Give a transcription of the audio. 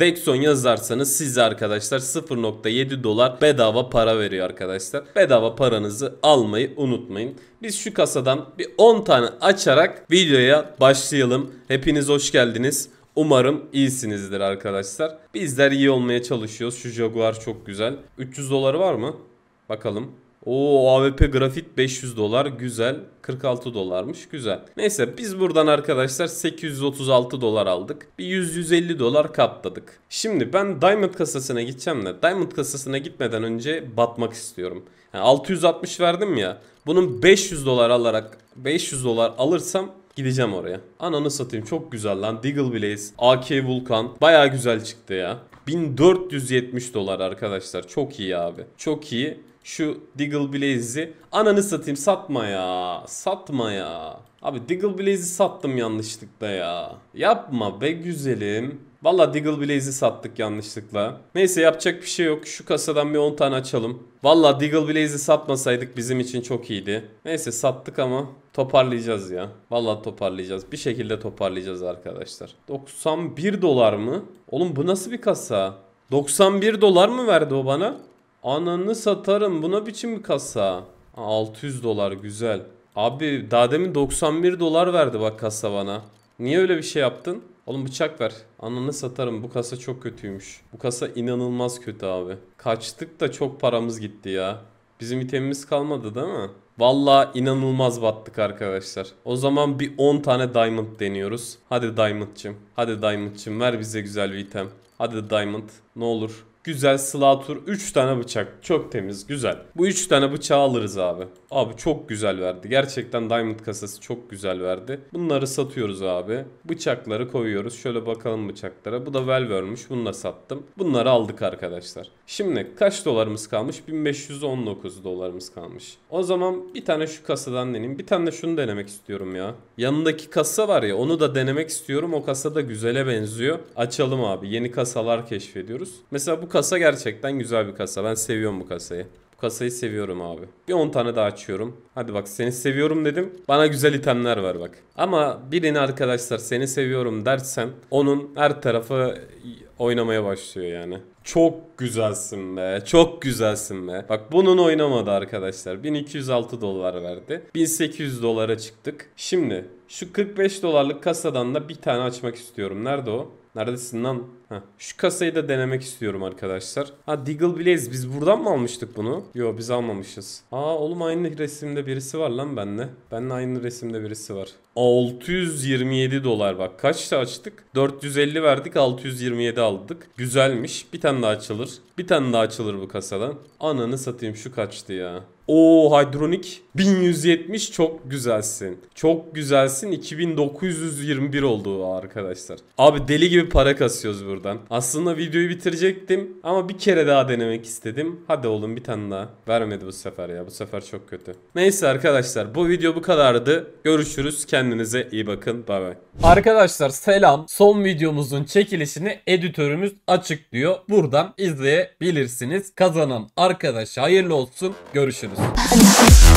Dexon yazarsanız size arkadaşlar 0.7 dolar bedava para veriyor arkadaşlar. Bedava paranızı almayı unutmayın. Biz şu kasadan bir 10 tane açarak videoya başlayalım. Hepiniz hoş geldiniz. Umarım iyisinizdir arkadaşlar. Bizler iyi olmaya çalışıyoruz. Şu Jaguar çok güzel. 300 doları var mı? Bakalım. O AWP grafit 500 dolar güzel 46 dolarmış güzel. Neyse biz buradan arkadaşlar 836 dolar aldık. Bir 100-150 dolar katladık. Şimdi ben Diamond kasasına gideceğim de Diamond kasasına gitmeden önce batmak istiyorum. Yani 660 verdim ya. Bunun 500 dolar alarak 500 dolar alırsam Gideceğim oraya. Ananı satayım çok güzel lan. Deagle Blaze, AK Vulkan. Baya güzel çıktı ya. 1470 dolar arkadaşlar. Çok iyi abi. Çok iyi şu Diggle Blaze'i. Ananı satayım satma ya. Satma ya. Abi Diggle Blaze'i sattım yanlışlıkla ya. Yapma be güzelim. Valla Diggle Blaze'i sattık yanlışlıkla. Neyse yapacak bir şey yok. Şu kasadan bir 10 tane açalım. Valla Diggle Blaze'i satmasaydık bizim için çok iyiydi. Neyse sattık ama toparlayacağız ya. Valla toparlayacağız. Bir şekilde toparlayacağız arkadaşlar. 91 dolar mı? Oğlum bu nasıl bir kasa? 91 dolar mı verdi o bana? Ananı satarım. Buna biçim bir kasa. 600 dolar güzel. Abi daha demin 91 dolar verdi bak kasa bana. Niye öyle bir şey yaptın? Oğlum bıçak ver. Ananı satarım. Bu kasa çok kötüymüş. Bu kasa inanılmaz kötü abi. Kaçtık da çok paramız gitti ya. Bizim itemimiz kalmadı değil mi? Valla inanılmaz battık arkadaşlar. O zaman bir 10 tane diamond deniyoruz. Hadi diamond'cım. Hadi diamond'cım ver bize güzel bir item. Hadi diamond. Ne olur Güzel Slatur 3 tane bıçak. Çok temiz güzel. Bu 3 tane bıçağı alırız abi. Abi çok güzel verdi. Gerçekten Diamond kasası çok güzel verdi. Bunları satıyoruz abi. Bıçakları koyuyoruz. Şöyle bakalım bıçaklara. Bu da vermiş Bunu da sattım. Bunları aldık arkadaşlar. Şimdi kaç dolarımız kalmış? 1519 dolarımız kalmış. O zaman bir tane şu kasadan deneyim. Bir tane de şunu denemek istiyorum ya. Yanındaki kasa var ya onu da denemek istiyorum. O kasa da güzele benziyor. Açalım abi. Yeni kasalar keşfediyoruz. Mesela bu kasa gerçekten güzel bir kasa. Ben seviyorum bu kasayı. Bu kasayı seviyorum abi. Bir 10 tane daha açıyorum. Hadi bak seni seviyorum dedim. Bana güzel itemler var bak. Ama birini arkadaşlar seni seviyorum dersen onun her tarafı oynamaya başlıyor yani. Çok güzelsin be. Çok güzelsin be. Bak bunun oynamadı arkadaşlar. 1206 dolar verdi. 1800 dolara çıktık. Şimdi şu 45 dolarlık kasadan da bir tane açmak istiyorum. Nerede o? Neredesin lan? Heh. Şu kasayı da denemek istiyorum arkadaşlar. Ha Diggle Blaze biz buradan mı almıştık bunu? Yo biz almamışız. Aa oğlum aynı resimde birisi var lan benle. Benle aynı resimde birisi var. 627 dolar bak. Kaçta açtık? 450 verdik 627 aldık. Güzelmiş. Bir tane tane daha açılır. Bir tane daha açılır bu kasadan. Ananı satayım şu kaçtı ya. O hidronik 1170 çok güzelsin. Çok güzelsin. 2921 oldu arkadaşlar. Abi deli gibi para kasıyoruz buradan. Aslında videoyu bitirecektim ama bir kere daha denemek istedim. Hadi oğlum bir tane daha. Vermedi bu sefer ya. Bu sefer çok kötü. Neyse arkadaşlar bu video bu kadardı. Görüşürüz. Kendinize iyi bakın. Bay bay. Arkadaşlar selam. Son videomuzun çekilişini editörümüz açıklıyor. Buradan izleyebilirsiniz. Kazanan arkadaş hayırlı olsun. Görüşürüz. تونس